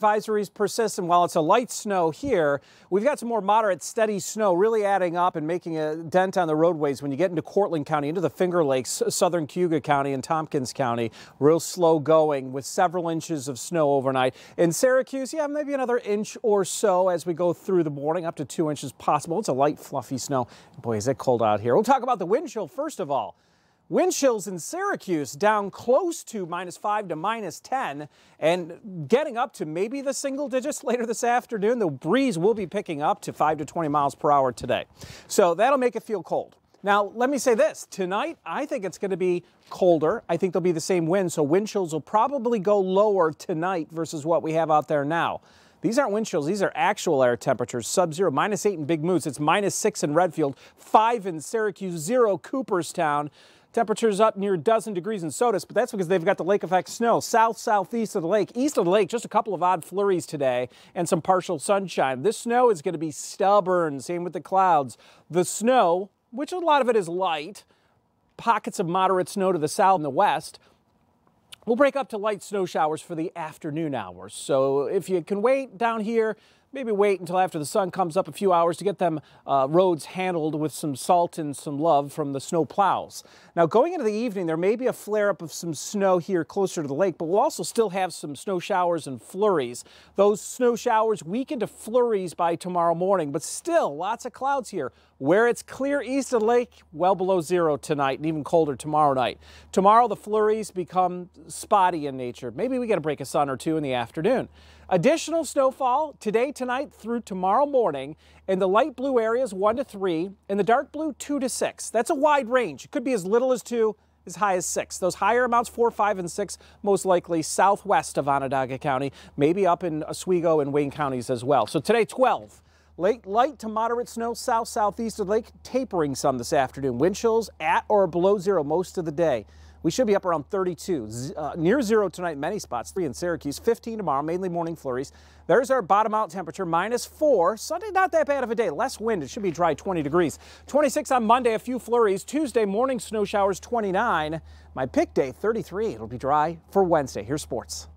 Advisories persist, and while it's a light snow here, we've got some more moderate, steady snow really adding up and making a dent on the roadways when you get into Cortland County, into the Finger Lakes, southern Cuyahoga County, and Tompkins County. Real slow going with several inches of snow overnight. In Syracuse, yeah, maybe another inch or so as we go through the morning, up to two inches possible. It's a light, fluffy snow. Boy, is it cold out here. We'll talk about the wind chill first of all. Wind chills in Syracuse down close to minus 5 to minus 10 and getting up to maybe the single digits later this afternoon. The breeze will be picking up to 5 to 20 miles per hour today. So that'll make it feel cold. Now, let me say this. Tonight, I think it's going to be colder. I think there'll be the same wind, so wind chills will probably go lower tonight versus what we have out there now. These aren't wind chills. These are actual air temperatures. Sub-zero, minus 8 in Big Moose. It's minus 6 in Redfield, 5 in Syracuse, 0 Cooperstown. Temperatures up near a dozen degrees in Sodus, but that's because they've got the lake effect snow south southeast of the lake. East of the lake, just a couple of odd flurries today and some partial sunshine. This snow is going to be stubborn, same with the clouds. The snow, which a lot of it is light, pockets of moderate snow to the south and the west. We'll break up to light snow showers for the afternoon hours. So if you can wait down here, maybe wait until after the sun comes up a few hours to get them uh, roads handled with some salt and some love from the snow plows. Now, going into the evening, there may be a flare up of some snow here closer to the lake, but we'll also still have some snow showers and flurries. Those snow showers weaken to flurries by tomorrow morning, but still lots of clouds here. Where it's clear east of the lake, well below zero tonight and even colder tomorrow night. Tomorrow, the flurries become spotty in nature. Maybe we get a break of sun or two in the afternoon. Additional snowfall today tonight through tomorrow morning. In the light blue areas, 1 to 3, and the dark blue, 2 to 6. That's a wide range. It could be as little as 2, as high as 6. Those higher amounts, 4, 5, and 6, most likely southwest of Onondaga County, maybe up in Oswego and Wayne counties as well. So today, 12. Late light to moderate snow south southeast of the lake, tapering some this afternoon. Wind chills at or below zero most of the day. We should be up around 32, uh, near zero tonight, many spots, three in Syracuse, 15 tomorrow, mainly morning flurries. There's our bottom out temperature, minus four. Sunday, not that bad of a day, less wind. It should be dry 20 degrees. 26 on Monday, a few flurries. Tuesday morning, snow showers 29. My pick day, 33. It'll be dry for Wednesday. Here's sports.